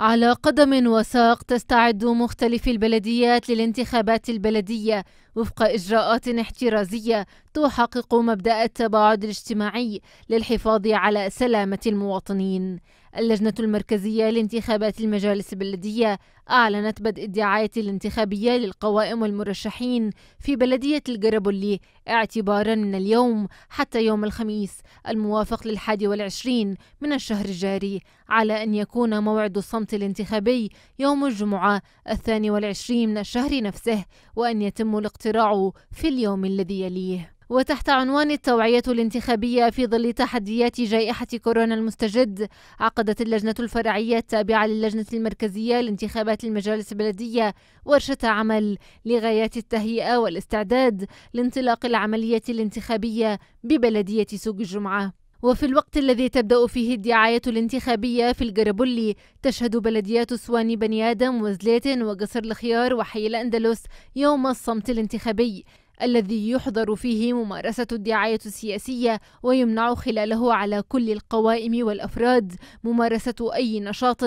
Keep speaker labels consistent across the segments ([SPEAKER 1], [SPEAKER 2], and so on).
[SPEAKER 1] على قدم وساق تستعد مختلف البلديات للانتخابات البلدية وفق إجراءات احترازية تحقق مبدأ التباعد الاجتماعي للحفاظ على سلامة المواطنين اللجنة المركزية لانتخابات المجالس البلدية أعلنت بدء الدعاية الانتخابية للقوائم والمرشحين في بلدية الجربولي اعتبارا من اليوم حتى يوم الخميس الموافق للحادي والعشرين من الشهر الجاري على أن يكون موعد الصمت الانتخابي يوم الجمعة الثاني والعشرين من الشهر نفسه وأن يتم الاقتراع في اليوم الذي يليه وتحت عنوان التوعية الانتخابية في ظل تحديات جائحة كورونا المستجد عقدت اللجنة الفرعية التابعة للجنة المركزية لانتخابات المجالس البلدية ورشة عمل لغايات التهيئة والاستعداد لانطلاق العملية الانتخابية ببلدية سوق الجمعة وفي الوقت الذي تبدأ فيه الدعاية الانتخابية في الجربلي تشهد بلديات سواني بني آدم وزليتن وقصر الخيار وحي الأندلس يوم الصمت الانتخابي الذي يحظر فيه ممارسة الدعاية السياسية ويمنع خلاله على كل القوائم والأفراد ممارسة أي نشاط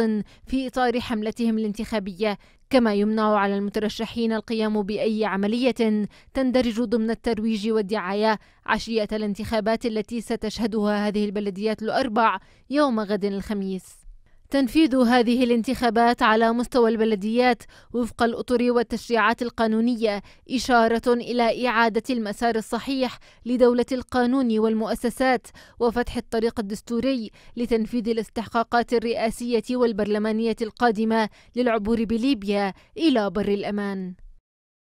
[SPEAKER 1] في إطار حملتهم الانتخابية كما يمنع على المترشحين القيام بأي عملية تندرج ضمن الترويج والدعاية عشية الانتخابات التي ستشهدها هذه البلديات الأربع يوم غد الخميس تنفيذ هذه الانتخابات على مستوى البلديات وفق الأطر والتشريعات القانونية إشارة إلى إعادة المسار الصحيح لدولة القانون والمؤسسات وفتح الطريق الدستوري لتنفيذ الاستحقاقات الرئاسية والبرلمانية القادمة للعبور بليبيا إلى بر الأمان